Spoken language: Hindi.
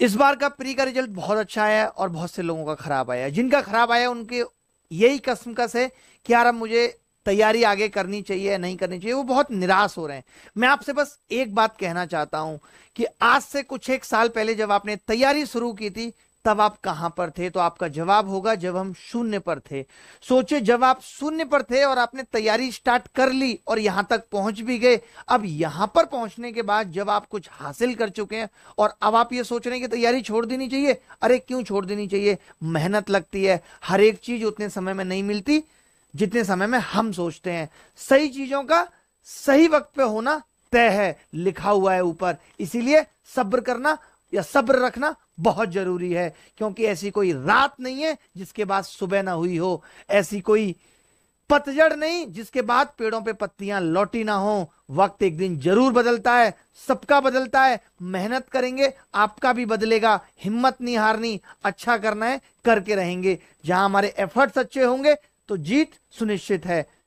इस बार का प्री का रिजल्ट बहुत अच्छा आया और बहुत से लोगों का खराब आया जिनका खराब आया उनके यही कसम कस है कि यार अब मुझे तैयारी आगे करनी चाहिए या नहीं करनी चाहिए वो बहुत निराश हो रहे हैं मैं आपसे बस एक बात कहना चाहता हूं कि आज से कुछ एक साल पहले जब आपने तैयारी शुरू की थी तब आप कहां पर थे तो आपका जवाब होगा जब हम शून्य पर थे सोचे जब आप शून्य पर थे और आपने तैयारी स्टार्ट कर ली और यहां तक पहुंच भी गए अब यहां पर पहुंचने के बाद जब आप कुछ हासिल कर चुके हैं और अब आप ये सोच रहे हैं कि तैयारी छोड़ देनी चाहिए अरे क्यों छोड़ देनी चाहिए मेहनत लगती है हर एक चीज उतने समय में नहीं मिलती जितने समय में हम सोचते हैं सही चीजों का सही वक्त पे होना तय है लिखा हुआ है ऊपर इसीलिए सब्र करना या सब्र रखना बहुत जरूरी है क्योंकि ऐसी कोई रात नहीं है जिसके बाद सुबह ना हुई हो ऐसी कोई पतझड़ नहीं जिसके बाद पेड़ों पे पत्तियां लौटी ना हो वक्त एक दिन जरूर बदलता है सबका बदलता है मेहनत करेंगे आपका भी बदलेगा हिम्मत नहीं हारनी अच्छा करना है करके रहेंगे जहां हमारे एफर्ट्स अच्छे होंगे तो जीत सुनिश्चित है